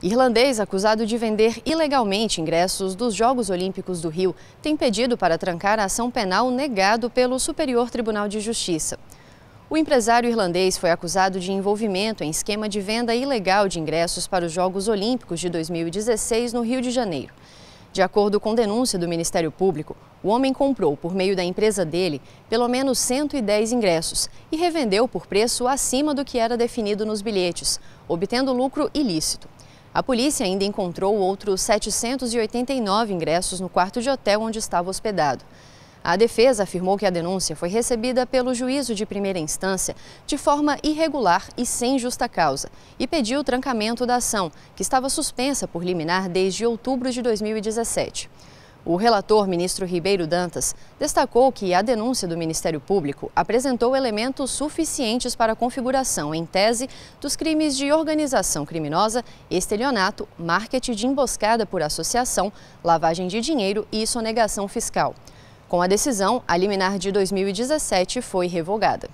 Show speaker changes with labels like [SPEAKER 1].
[SPEAKER 1] Irlandês acusado de vender ilegalmente ingressos dos Jogos Olímpicos do Rio tem pedido para trancar a ação penal negado pelo Superior Tribunal de Justiça. O empresário irlandês foi acusado de envolvimento em esquema de venda ilegal de ingressos para os Jogos Olímpicos de 2016 no Rio de Janeiro. De acordo com denúncia do Ministério Público, o homem comprou, por meio da empresa dele, pelo menos 110 ingressos e revendeu por preço acima do que era definido nos bilhetes, obtendo lucro ilícito. A polícia ainda encontrou outros 789 ingressos no quarto de hotel onde estava hospedado. A defesa afirmou que a denúncia foi recebida pelo juízo de primeira instância de forma irregular e sem justa causa e pediu o trancamento da ação, que estava suspensa por liminar desde outubro de 2017. O relator, ministro Ribeiro Dantas, destacou que a denúncia do Ministério Público apresentou elementos suficientes para a configuração, em tese, dos crimes de organização criminosa, estelionato, marketing de emboscada por associação, lavagem de dinheiro e sonegação fiscal. Com a decisão, a liminar de 2017 foi revogada.